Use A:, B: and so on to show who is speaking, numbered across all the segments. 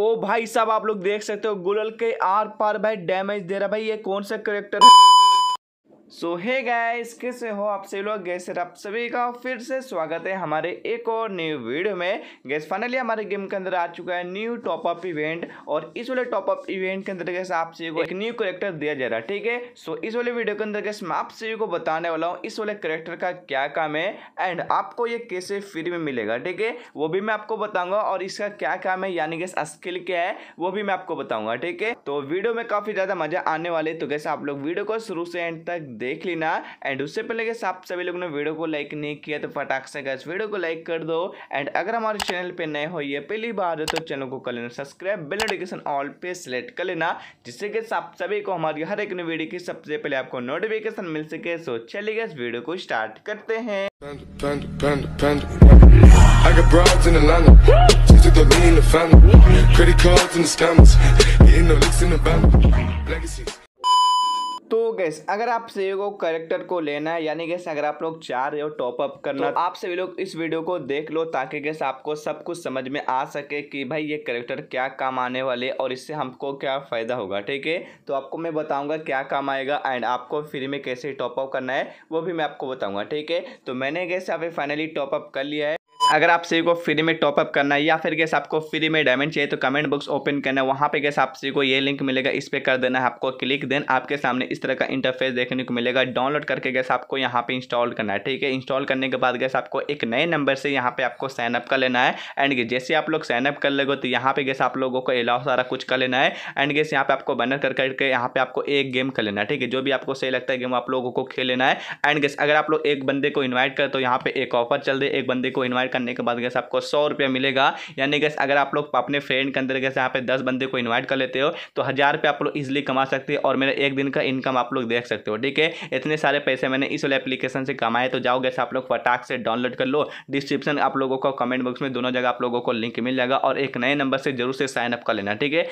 A: ओ भाई साहब आप लोग देख सकते हो गुलल के आर पार भाई डैमेज दे रहा भाई ये कौन सा करेक्टर है सो हे गाइस कैसे हो आप सभी लोग गैस आप सभी का फिर से स्वागत है हमारे एक और न्यू वीडियो में गैस फाइनली हमारे गेम के अंदर आ चुका है न्यू टॉपअप इवेंट और इस वाले टॉपअप इवेंट के अंदर गैस आप सभी को एक न्यू करेक्टर दिया जा रहा है ठीक है सो इस वाले वीडियो के अंदर गैस मैं आप सभी को बताने वाला हूँ इस वाले करेक्टर का क्या काम है एंड आपको ये कैसे फ्री में मिलेगा ठीक है वो भी मैं आपको बताऊंगा और इसका क्या काम है यानी गैस स्किल क्या है वो भी मैं आपको बताऊंगा ठीक है तो वीडियो में काफी ज्यादा मजा आने वाले तो गैस आप लोग वीडियो को शुरू से एंड तक देख लेना एंड उससे पहले कि आप सभी लोगों ने वीडियो को लाइक नहीं किया तो फटाक से गए वीडियो को लाइक कर दो एंड अगर हमारे चैनल पे नए हो ये पहली बार है तो चैनल को कर लेना सब्सक्राइब बेल नोटिफिकेशन ऑल पे सिलेक्ट कर लेना जिससे कि आप सभी को हमारी हर एक वीडियो की सबसे पहले आपको नोटिफिकेशन मिल सके सो चलिए गए वीडियो को स्टार्ट करते हैं I got broads in the Atlanta, just to the in the family, credit cards and the scammers, getting the licks in the van. Guys अगर आप सभी को करेक्टर को लेना है यानी गैस अगर आप लोग चाह रहे हो टॉपअप करना तो आप सभी लोग इस वीडियो को देख लो ताकि गैस आपको सब कुछ समझ में आ सके कि भाई ये करेक्टर क्या काम आने वाले और इससे हमको क्या फ़ायदा होगा ठीक है तो आपको मैं बताऊँगा क्या काम आएगा एंड आपको फ्री में कैसे टॉपअप करना है वो भी मैं आपको बताऊँगा ठीक है तो मैंने गैस यहाँ पे फाइनली टॉपअप कर लिया है अगर आप सभी को फ्री में टॉपअप करना है या फिर गैस आपको फ्री में डायमंड चाहिए तो कमेंट बॉक्स ओपन करना है वहाँ पे गैस आप सभी को ये लिंक मिलेगा इस पर कर देना है आपको क्लिक देन आपके सामने इस तरह का इंटरफेस देखने को मिलेगा डाउनलोड करके गैस आपको यहाँ पे इंस्टॉल करना है ठीक है इंस्टॉल करने के बाद गैस आपको एक नए नंबर से यहाँ पे आपको साइनअप कर लेना है एंड जैसे आप लोग साइनअप कर लेगो तो यहाँ पे गैस आप लोगों को अलाउ सारा कुछ कर लेना है एंड गैस यहाँ पे आपको बैनर कर करके यहाँ पे आपको एक गेम कर लेना है ठीक है जो भी आपको सही लगता है गेम आप लोगों को खेल लेना है एंड गैस अगर आप लोग एक बंदे को इन्वाइट कर तो यहाँ पे एक ऑफर चल रही है एक बंदे को इन्वाइट करने के बाद गैस आपको सौ रुपया मिलेगा यानी गैस अगर आप लोग अपने फ्रेंड के अंदर गैस यहाँ पे दस बंदे को इन्वाइट कर लेते हो तो हज़ार रुपये आप लोग इजिली कमा सकते हो और मेरे एक दिन का इनकम आप लोग देख सकते हो ठीक है इतने सारे पैसे मैंने इस वाले एप्लीकेशन से कमाए तो जाओ गैस आप लोग फटाक से डाउनलोड कर लो डिस्क्रिप्शन आप लोगों को कमेंट बॉक्स में दोनों जगह आप लोगों को लिंक मिल जाएगा और एक नए नंबर से जरूर से साइनअप कर लेना ठीक है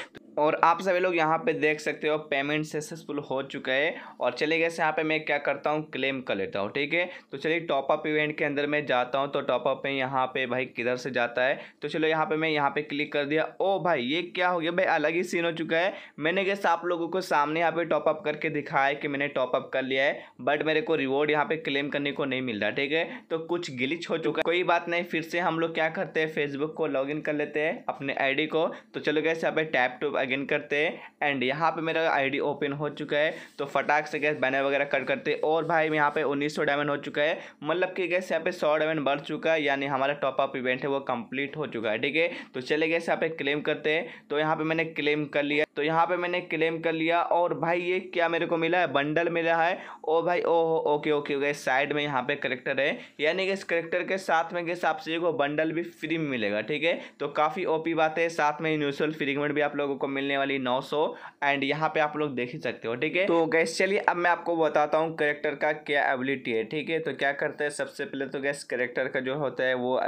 A: और आप सभी लोग यहाँ पे देख सकते हो पेमेंट सक्सेसफुल हो चुका है और चले गए यहाँ पे मैं क्या करता हूँ क्लेम कर लेता हूँ ठीक है तो चलिए टॉपअप इवेंट के अंदर मैं जाता हूँ तो टॉपअप में यहाँ कहाँ पे भाई किधर से जाता है तो चलो यहाँ पे मैं यहाँ पे क्लिक कर दिया ओ भाई ये क्या हो गया भाई अलग ही सीन हो चुका है मैंने कैसे आप लोगों को सामने यहाँ पे टॉपअप करके दिखाया कि मैंने टॉपअप कर लिया है बट मेरे को रिवॉर्ड यहाँ पे क्लेम करने को नहीं मिल रहा ठीक है तो कुछ गिलिच हो चुका है कोई बात नहीं फिर से हम लोग क्या करते हैं फेसबुक को लॉग कर लेते हैं अपने आई को तो चलो कैसे यहाँ पे टैप टूप अगेन करते हैं एंड यहाँ पे मेरा आई ओपन हो चुका है तो फटाक से गैस बैनर वगैरह कट करते और भाई यहाँ पे उन्नीस डायमंड हो चुका है मतलब कि कैसे यहाँ पे सौ डायमंड बढ़ चुका है यानी हमारे हमारा टॉप अप इवेंट है वो कंप्लीट हो चुका है ठीक है तो चले गए यहाँ पे क्लेम करते हैं तो यहाँ पे मैंने क्लेम कर लिया तो यहाँ पे मैंने क्लेम कर लिया और भाई ये क्या मेरे को मिला है बंडल मिला है ओ भाई ओ हो ओके ओके ओके साइड में यहाँ पे करेक्टर है यानी कि इस करेक्टर के साथ में गैस आप को बंडल भी फ्री में मिलेगा ठीक है तो काफ़ी ओपी बात है साथ में यूनिवर्सल फ्रीगमेंट भी आप लोगों को मिलने वाली नौ एंड यहाँ पे आप लोग देख ही सकते हो ठीक है तो गैस चलिए अब मैं आपको बताता हूँ करेक्टर का क्या एबिलिटी है ठीक है तो क्या करते हैं सबसे पहले तो गैस करेक्टर का जो होता है वो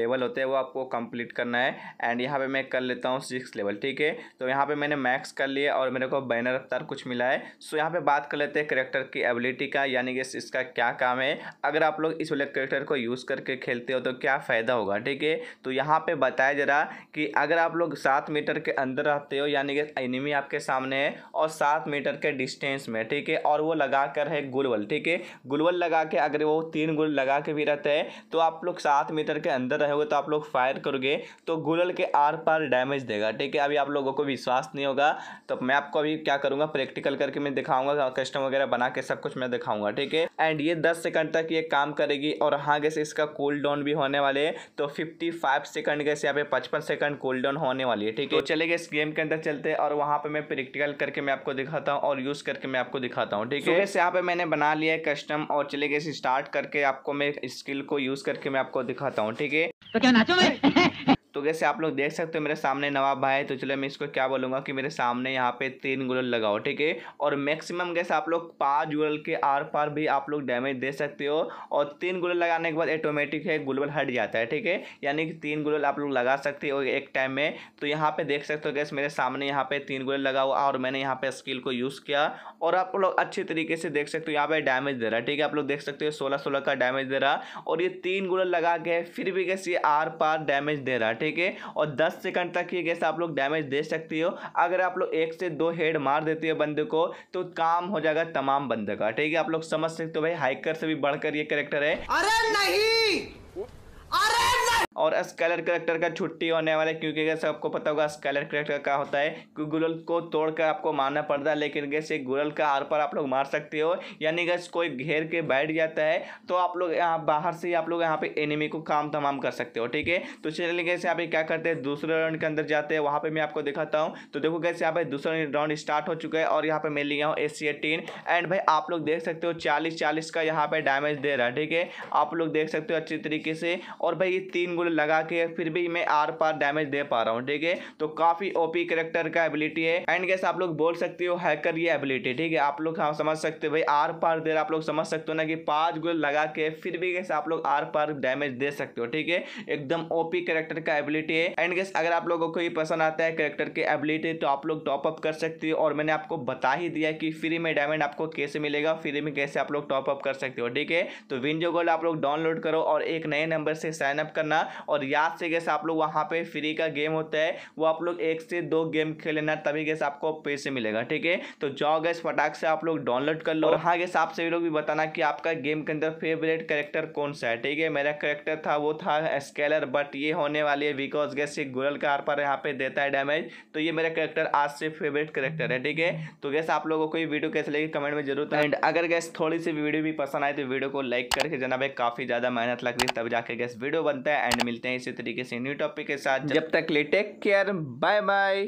A: लेवल होता है वो आपको कंप्लीट करना है एंड यहाँ पे मैं कर लेता हूँ सिक्स लेवल ठीक है तो यहाँ पे मैंने मैक्स कर लिए और मेरे को बैनर रफ्तार कुछ मिला है सो यहाँ पे बात कर लेते हैं करेक्टर की एबिलिटी का यानी कि इसका क्या काम है अगर आप लोग इस वाले करेक्टर को यूज़ करके खेलते हो तो क्या फ़ायदा होगा ठीक है तो यहाँ पे बताया जरा कि अगर आप लोग सात मीटर के अंदर रहते हो यानी कि एनिमी आपके सामने है और सात मीटर के डिस्टेंस में ठीक है और वो लगा कर है गुलवल ठीक है गुलवल लगा के अगर वो तीन गुल लगा के भी रहते हैं तो आप लोग सात मीटर के अंदर रहोगे तो आप लोग फायर करोगे तो गुलल के आर पार डैमेज देगा ठीक है अभी आप लोगों को विश्वास नहीं होगा होगा तो मैं आपको अभी क्या करूंगा प्रैक्टिकल करके मैं दिखाऊंगा कस्टम वगैरह बना के सब कुछ मैं दिखाऊंगा ठीक है एंड ये दस सेकंड तक ये काम करेगी और हाँ कैसे इसका कूल डाउन भी होने वाले तो फिफ्टी फाइव सेकंड कैसे यहाँ पे पचपन सेकंड कूल डाउन होने वाली है ठीक है तो चले गए इस गेम के अंदर चलते हैं और वहाँ पर मैं प्रैक्टिकल करके मैं आपको दिखाता हूँ और यूज़ करके मैं आपको दिखाता हूँ ठीक है तो वैसे यहाँ पे मैंने बना लिया है कस्टम और चले गए स्टार्ट करके आपको मैं स्किल को यूज़ करके मैं आपको दिखाता हूँ ठीक है तो क्या नाचो मैं तो जैसे आप लोग देख सकते हो मेरे सामने नवाब भाई है तो चलो मैं इसको क्या बोलूँगा कि मेरे सामने यहाँ पे तीन गुलल लगाओ ठीक है और मैक्सिमम जैसे आप लोग पाँच गुलल के आर पार भी आप लोग डैमेज दे सकते हो और तीन गुलल लगाने के बाद ऑटोमेटिक है गुलबल हट जाता है ठीक है यानी कि तीन गुलल आप लोग लगा सकते हो एक टाइम में तो यहाँ पर देख सकते हो गैस मेरे सामने यहाँ पर तीन गुलल लगा हुआ और मैंने यहाँ पर स्किल को यूज़ किया और आप लोग अच्छे तरीके से देख सकते हो यहाँ पर डैमेज दे रहा है ठीक है आप लोग देख सकते हो सोलह सोलह का डैमेज दे रहा और ये तीन गुलल लगा के फिर भी कैसे आर पार डैमेज दे रहा है ठीक है और दस सेकंड तक ये गैस आप लोग डैमेज दे सकती हो अगर आप लोग एक से दो हेड मार देते हो बंदे को तो काम हो जाएगा तमाम बंदे का ठीक है आप लोग समझ सकते हो भाई हाइकर से भी बढ़कर ये करेक्टर है अरे नहीं और स्केलर करेक्टर का छुट्टी होने वाला है क्योंकि अगर सबको पता होगा स्केलर करेक्टर का होता है कि गुरल को तोड़कर आपको मारना पड़ता है लेकिन गैस गुरल का आर पर आप लोग मार सकते हो यानी गैस कोई घेर के बैठ जाता है तो आप लोग यहाँ बाहर से आप लोग यहाँ पे एनिमी को काम तमाम कर सकते हो ठीक है तो चलिए गैस यहाँ पे क्या करते हैं दूसरे राउंड के अंदर जाते हैं वहाँ पे मैं आपको दिखाता हूँ तो देखो कैसे यहाँ पे दूसरा राउंड स्टार्ट हो चुका है और यहाँ पे मैं लिया हूँ ए सी एंड भाई आप लोग देख सकते हो चालीस चालीस का यहाँ पे डैमेज दे रहा है ठीक है आप लोग देख सकते हो अच्छी तरीके से और भाई ये तीन गुल लगा के फिर भी मैं आर पार डैमेज दे पा रहा हूँ ठीक है तो काफ़ी ओपी करेक्टर का एबिलिटी है एंड गैस आप लोग बोल सकते हो हैकर ये एबिलिटी ठीक है आप लोग हाँ समझ सकते हो भाई आर पार दे आप लोग समझ सकते हो ना कि पांच गोल लगा के फिर भी कैसे आप लोग आर पार डैमेज दे सकते हो ठीक है एकदम ओपी करेक्टर का एबिलिटी है एंड गैस अगर आप लोगों को ये पसंद आता है करेक्टर की एबिलिटी तो आप लोग टॉपअप कर सकते हो और मैंने आपको बता ही दिया कि फ्री में डायमंड आपको कैसे मिलेगा फ्री में कैसे आप लोग टॉपअप कर सकते हो ठीक है तो विंडो गोल्ड आप लोग डाउनलोड करो और एक नए नंबर से साइन अप करना और याद से कैसे आप लोग वहाँ पे फ्री का गेम होता है वो आप लोग एक से दो गेम खेल लेना तभी कैसे आपको पैसे मिलेगा ठीक है तो जाओ गैस फटाक से आप लोग डाउनलोड कर लो हाँ गैस आप सभी लोग भी बताना कि आपका गेम के अंदर फेवरेट करेक्टर कौन सा है ठीक है मेरा करेक्टर था वो था स्केलर बट ये होने वाली है बिकॉज गैस ये गुरल कार पर यहाँ पे देता है डैमेज तो ये मेरा करेक्टर आज से फेवरेट करेक्टर है ठीक है तो गैस आप लोगों को वीडियो कैसे लगे कमेंट में जरूर एंड अगर गैस थोड़ी सी वीडियो भी पसंद आए तो वीडियो को लाइक करके जनाब काफ़ी ज़्यादा मेहनत लग रही है तब जाके गैस वीडियो बनता है एंड मिलते हैं इसी तरीके से न्यू टॉपिक के साथ जब तक ले टेक केयर बाय बाय